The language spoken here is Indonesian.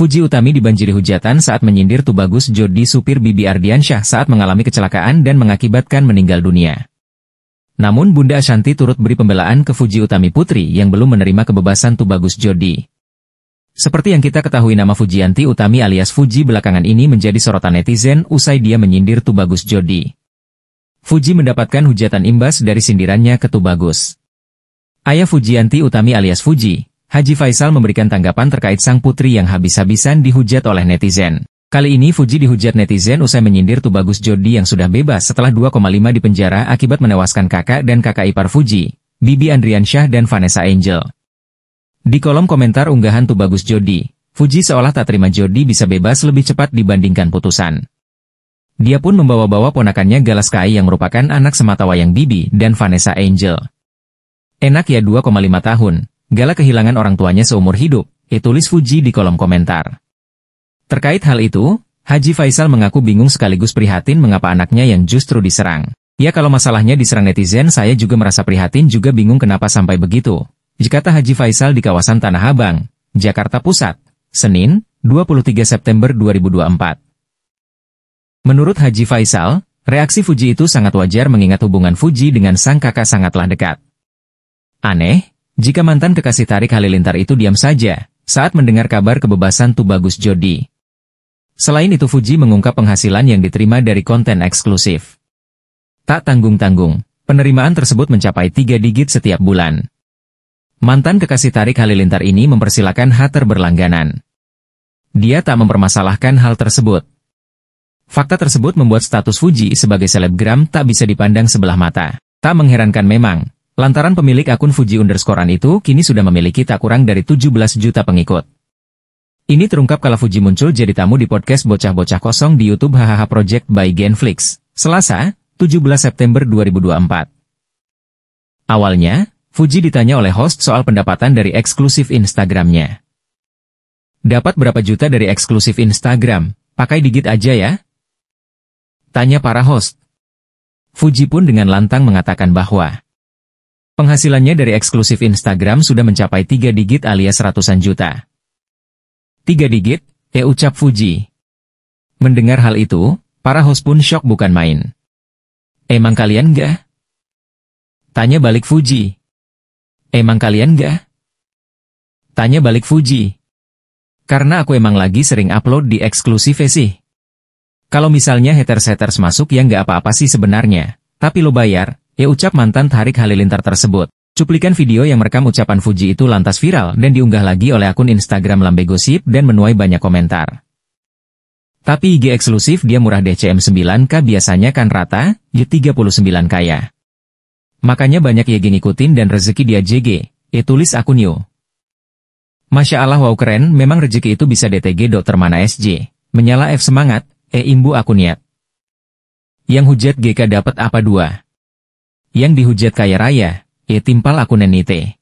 Fuji Utami dibanjiri hujatan saat menyindir Tubagus Jody supir Bibi Ardiansyah saat mengalami kecelakaan dan mengakibatkan meninggal dunia. Namun Bunda Ashanti turut beri pembelaan ke Fuji Utami Putri yang belum menerima kebebasan Tubagus Jody. Seperti yang kita ketahui nama Fujianti Utami alias Fuji belakangan ini menjadi sorotan netizen usai dia menyindir Tubagus Jody. Fuji mendapatkan hujatan imbas dari sindirannya ke Tubagus. Ayah Fujianti Utami alias Fuji, Haji Faisal memberikan tanggapan terkait sang putri yang habis-habisan dihujat oleh netizen. Kali ini Fuji dihujat netizen usai menyindir Tubagus Jody yang sudah bebas setelah 2,5 di penjara akibat menewaskan kakak dan kakak ipar Fuji, Bibi Andriansyah dan Vanessa Angel. Di kolom komentar unggahan Tubagus Jody, Fuji seolah tak terima Jody bisa bebas lebih cepat dibandingkan putusan. Dia pun membawa-bawa ponakannya Galas Kai yang merupakan anak semata wayang Bibi dan Vanessa Angel. Enak ya 2,5 tahun, Gala kehilangan orang tuanya seumur hidup, ditulis Fuji di kolom komentar. Terkait hal itu, Haji Faisal mengaku bingung sekaligus prihatin mengapa anaknya yang justru diserang. Ya kalau masalahnya diserang netizen saya juga merasa prihatin juga bingung kenapa sampai begitu. jikata Haji Faisal di kawasan Tanah Abang, Jakarta Pusat, Senin, 23 September 2024. Menurut Haji Faisal, reaksi Fuji itu sangat wajar mengingat hubungan Fuji dengan sang kakak sangatlah dekat. Aneh, jika mantan kekasih Tarik Halilintar itu diam saja, saat mendengar kabar kebebasan Tubagus Jody. Selain itu Fuji mengungkap penghasilan yang diterima dari konten eksklusif. Tak tanggung-tanggung, penerimaan tersebut mencapai tiga digit setiap bulan. Mantan kekasih Tarik Halilintar ini mempersilahkan Hater berlangganan. Dia tak mempermasalahkan hal tersebut. Fakta tersebut membuat status Fuji sebagai selebgram tak bisa dipandang sebelah mata. Tak mengherankan memang, Lantaran pemilik akun Fuji underscorean itu kini sudah memiliki tak kurang dari 17 juta pengikut. Ini terungkap kala Fuji muncul jadi tamu di podcast Bocah-Bocah Kosong di Youtube Hahaha Project by Genflix, Selasa, 17 September 2024. Awalnya, Fuji ditanya oleh host soal pendapatan dari eksklusif Instagramnya. Dapat berapa juta dari eksklusif Instagram? Pakai digit aja ya? Tanya para host. Fuji pun dengan lantang mengatakan bahwa Penghasilannya dari eksklusif Instagram sudah mencapai 3 digit alias ratusan juta. 3 digit, eh ucap Fuji. Mendengar hal itu, para host pun shock bukan main. Emang kalian gak? Tanya balik Fuji. Emang kalian gak? Tanya balik Fuji. Karena aku emang lagi sering upload di eksklusif sih. Kalau misalnya haters-haters masuk ya nggak apa-apa sih sebenarnya. Tapi lo bayar, ya ucap mantan Tarik Halilintar tersebut. Cuplikan video yang merekam ucapan Fuji itu lantas viral dan diunggah lagi oleh akun Instagram Lambe Gosip dan menuai banyak komentar. Tapi IG eksklusif dia murah DCM9K biasanya kan rata, Y39K ya. Makanya banyak YG ngikutin dan rezeki dia JG, ya tulis akun Yo. Masya Allah wow keren, memang rezeki itu bisa DTG dokter mana SJ. Menyala F semangat, Eh imbu akun niat. Yang hujat GK dapat apa dua? yang dihujat kaya raya, e timpal aku nenite.